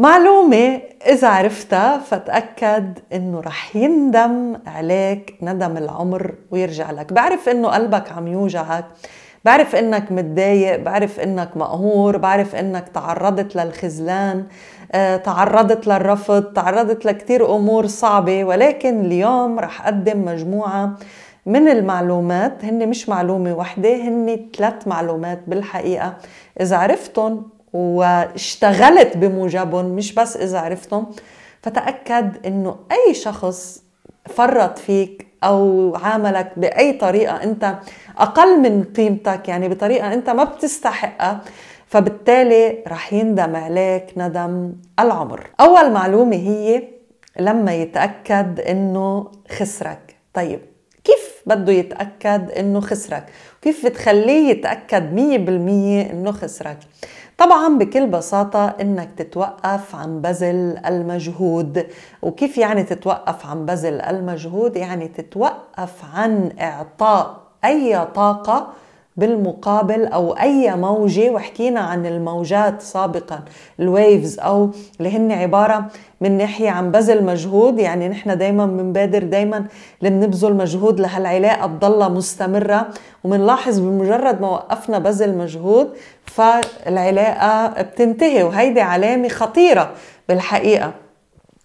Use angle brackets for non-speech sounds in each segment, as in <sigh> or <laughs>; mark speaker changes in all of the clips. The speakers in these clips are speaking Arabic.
Speaker 1: معلومة إذا عرفتها فتأكد إنه رح يندم عليك ندم العمر ويرجع لك بعرف إنه قلبك عم يوجعك بعرف إنك متضايق بعرف إنك مقهور بعرف إنك تعرضت للخذلان آه، تعرضت للرفض تعرضت لكتير أمور صعبة ولكن اليوم رح أقدم مجموعة من المعلومات هن مش معلومة واحدة هن ثلاث معلومات بالحقيقة إذا عرفتهم واشتغلت بموجبهم مش بس إذا عرفتهم فتأكد إنه أي شخص فرط فيك أو عاملك بأي طريقة أنت أقل من قيمتك يعني بطريقة أنت ما بتستحقها فبالتالي رح يندم عليك ندم العمر أول معلومة هي لما يتأكد أنه خسرك طيب كيف بده يتأكد أنه خسرك كيف بتخليه يتأكد 100% أنه خسرك طبعا بكل بساطة انك تتوقف عن بذل المجهود وكيف يعني تتوقف عن بذل المجهود يعني تتوقف عن اعطاء اي طاقة بالمقابل او اي موجه وحكينا عن الموجات سابقا الويفز او اللي هن عباره من ناحيه عن بذل مجهود يعني نحن دايما بنبادر دايما لنبذل مجهود لهالعلاقه تضلها مستمره وبنلاحظ بمجرد ما وقفنا بذل مجهود فالعلاقه بتنتهي وهيدي علامه خطيره بالحقيقه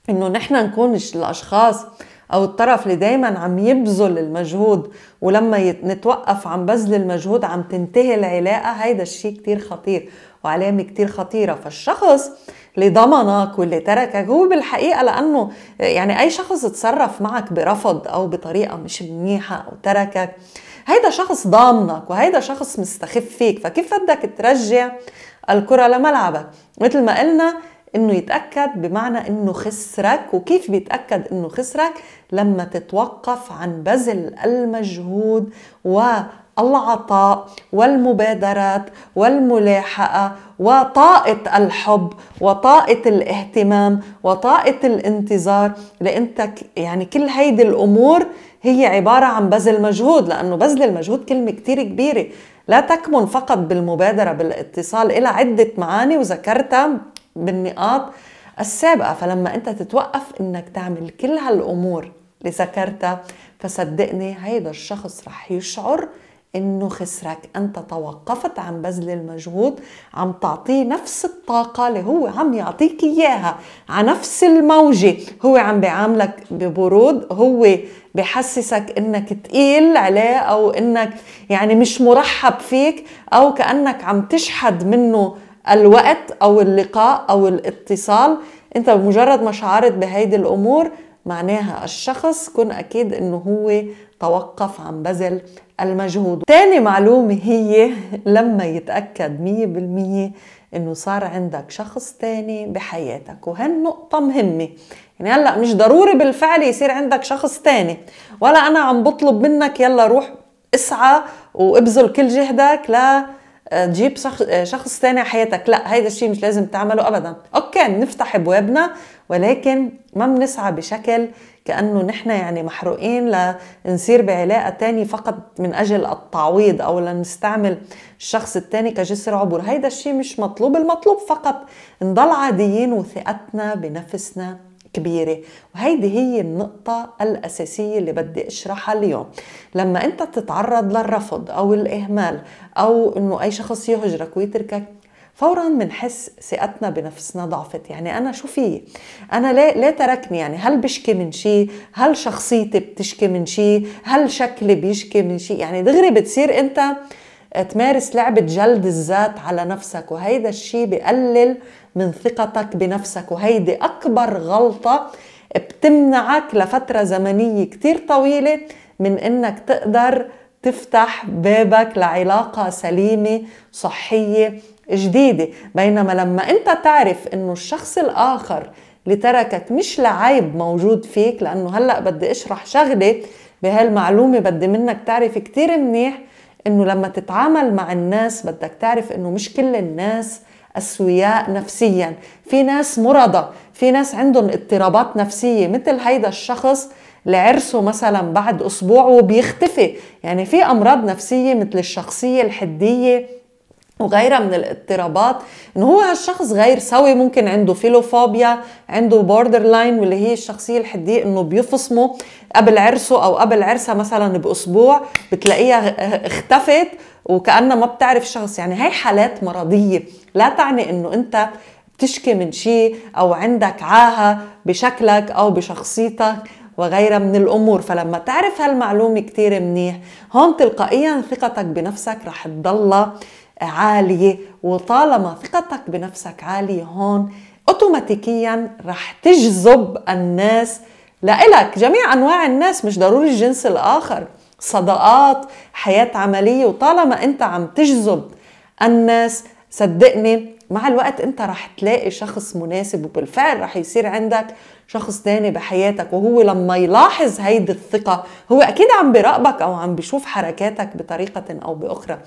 Speaker 1: انه نحن نكون الاشخاص او الطرف اللي دايما عم يبذل المجهود ولما نتوقف عن بذل المجهود عم تنتهي العلاقه هيدا الشيء كتير خطير وعلامه كتير خطيره فالشخص اللي ضمنك واللي تركك هو بالحقيقه لانه يعني اي شخص تصرف معك برفض او بطريقه مش منيحه او تركك هيدا شخص ضامنك وهيدا شخص مستخف فيك فكيف بدك ترجع الكرة لملعبك مثل ما قلنا انه يتاكد بمعنى انه خسرك وكيف بيتاكد انه خسرك لما تتوقف عن بذل المجهود والعطاء والمبادرات والملاحقه وطاقه الحب وطاقه الاهتمام وطاقه الانتظار لانتك يعني كل هيدي الامور هي عباره عن بذل مجهود لانه بذل المجهود كلمه كتير كبيره لا تكمن فقط بالمبادرة بالاتصال إلى عدة معاني وذكرتها بالنقاط السابقة فلما أنت تتوقف أنك تعمل كل هالأمور اللي ذكرتها فصدقني هيدا الشخص رح يشعر انه خسرك انت توقفت عن بذل المجهود عم تعطيه نفس الطاقة اللي هو عم يعطيك اياها على نفس الموجة هو عم بيعاملك ببرود هو بحسسك انك تقيل عليه او انك يعني مش مرحب فيك او كأنك عم تشحد منه الوقت او اللقاء او الاتصال انت بمجرد ما شعرت بهيدي الامور معناها الشخص كن اكيد انه هو توقف عن بذل المجهود تاني معلومة هي <laughs> لما يتأكد مية بالمية انه صار عندك شخص تاني بحياتك وهالنقطة مهمة يعني هلا مش ضروري بالفعل يصير عندك شخص تاني ولا انا عم بطلب منك يلا روح اسعى وابذل كل جهدك لا تجيب شخص ثاني حياتك لا هيدا الشيء مش لازم تعمله ابدا اوكي نفتح ابوابنا ولكن ما بنسعى بشكل كانه نحن يعني محروقين لنصير بعلاقه تانية فقط من اجل التعويض او لنستعمل الشخص التاني كجسر عبور هيدا الشيء مش مطلوب المطلوب فقط نضل عاديين وثقتنا بنفسنا كبيرة وهيدي هي النقطة الأساسية اللي بدي أشرحها اليوم لما أنت تتعرض للرفض أو الإهمال أو أنه أي شخص يهجرك ويتركك فورا بنحس ثقتنا بنفسنا ضعفت يعني انا شو في انا ليه ليه تركني يعني هل بشكي من شيء هل شخصيتي بتشكي من شيء هل شكلي بيشكي من شيء يعني دغري بتصير انت تمارس لعبة جلد الذات على نفسك وهيدا الشيء بقلل من ثقتك بنفسك وهيدي أكبر غلطة بتمنعك لفترة زمنية كتير طويلة من إنك تقدر تفتح بابك لعلاقة سليمة صحية جديدة بينما لما أنت تعرف إنه الشخص الآخر اللي تركك مش لعيب موجود فيك لأنه هلأ بدي أشرح شغلة بهالمعلومة بدي منك تعرف كتير منيح إنه لما تتعامل مع الناس بدك تعرف إنه مش كل الناس اسوياء نفسيا في ناس مرضى في ناس عندهم اضطرابات نفسيه مثل هيدا الشخص لعرسه مثلا بعد اسبوع وبيختفي يعني في امراض نفسيه مثل الشخصيه الحديه وغيرها من الاضطرابات انه هو هالشخص غير سوي ممكن عنده فيلوفوبيا عنده بوردر لاين واللي هي الشخصيه الحديه انه بيفصمه قبل عرسه او قبل عرسها مثلا باسبوع بتلاقيها اختفت وكأنها ما بتعرف شخص يعني هي حالات مرضية لا تعني انه انت بتشكي من شيء او عندك عاهة بشكلك او بشخصيتك وغيرها من الامور فلما تعرف هالمعلومه كثير منيح هون تلقائيا ثقتك بنفسك رح تضلها عاليه وطالما ثقتك بنفسك عاليه هون اوتوماتيكيا رح تجذب الناس لإلك جميع انواع الناس مش ضروري الجنس الاخر صداقات حياه عمليه وطالما انت عم تجذب الناس صدقني مع الوقت انت رح تلاقي شخص مناسب وبالفعل رح يصير عندك شخص تاني بحياتك وهو لما يلاحظ هيدي الثقة هو أكيد عم بيراقبك أو عم بيشوف حركاتك بطريقة أو بأخرى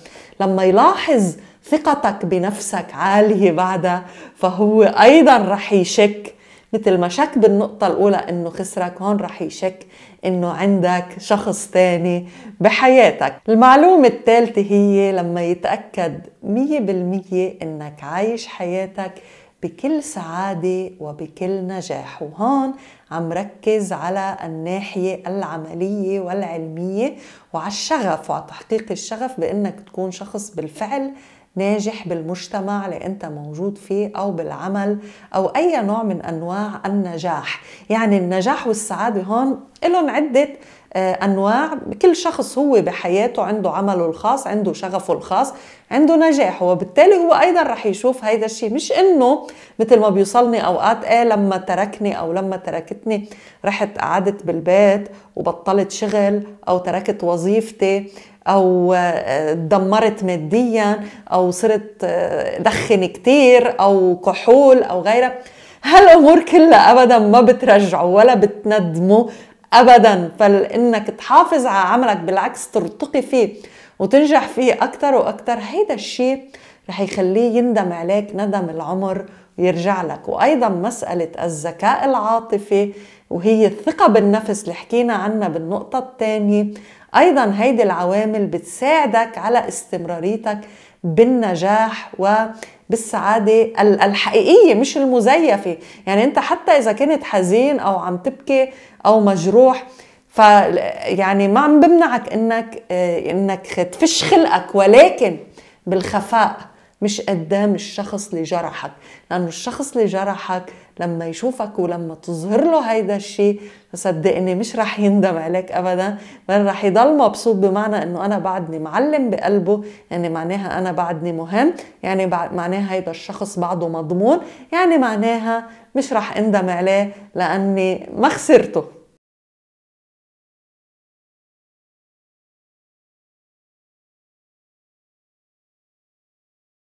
Speaker 1: لما يلاحظ ثقتك بنفسك عالية بعدها فهو أيضا رح يشك مثل ما شك بالنقطة الأولى إنه خسرك هون رح يشك إنه عندك شخص تاني بحياتك المعلومة الثالثة هي لما يتأكد مية بالمية إنك عايش حياتك بكل سعادة وبكل نجاح وهون عم ركز على الناحية العملية والعلمية وعلى الشغف وعلى تحقيق الشغف بأنك تكون شخص بالفعل ناجح بالمجتمع اللي انت موجود فيه او بالعمل او اي نوع من انواع النجاح يعني النجاح والسعاده هون لهم عده آه، انواع كل شخص هو بحياته عنده عمله الخاص عنده شغفه الخاص عنده نجاح وبالتالي هو ايضا رح يشوف هيدا الشيء مش انه مثل ما بيوصلني اوقات ايه لما تركني او لما تركتني رحت قعدت بالبيت وبطلت شغل او تركت وظيفتي او تدمرت آه، ماديا او صرت آه، دخن كتير او كحول او غيرها هالامور كلها ابدا ما بترجعوا ولا بتندموا ابدا فانك تحافظ على عملك بالعكس ترتقي فيه وتنجح فيه اكثر واكثر هيدا الشيء رح يخليه يندم عليك ندم العمر ويرجع لك وايضا مساله الذكاء العاطفي وهي الثقة بالنفس اللي حكينا عنها بالنقطة الثانية أيضا هيدي العوامل بتساعدك على استمراريتك بالنجاح وبالسعادة الحقيقية مش المزيفة يعني أنت حتى إذا كنت حزين أو عم تبكي أو مجروح ف يعني ما عم بمنعك انك آه، انك تفش خلقك ولكن بالخفاء مش قدام الشخص اللي جرحك لأنه الشخص اللي جرحك لما يشوفك ولما تظهر له هيدا الشيء صدقني مش رح يندم عليك أبدا بل رح يضل مبسوط بمعنى أنه أنا بعدني معلم بقلبه يعني معناها أنا بعدني مهم يعني معناها هيدا الشخص بعده مضمون يعني معناها مش رح اندم عليه لأني ما خسرته